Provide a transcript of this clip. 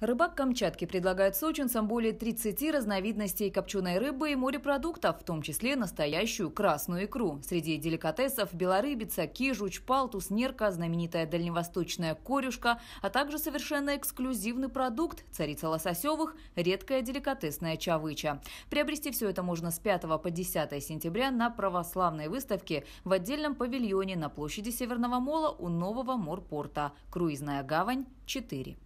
Рыбак Камчатки предлагает сочинцам более 30 разновидностей копченой рыбы и морепродуктов, в том числе настоящую красную икру. Среди деликатесов – белорыбица, кижуч, палтус, нерка, знаменитая дальневосточная корюшка, а также совершенно эксклюзивный продукт – царица лососевых, редкая деликатесная чавыча. Приобрести все это можно с 5 по 10 сентября на православной выставке в отдельном павильоне на площади Северного Мола у нового морпорта. Круизная гавань 4.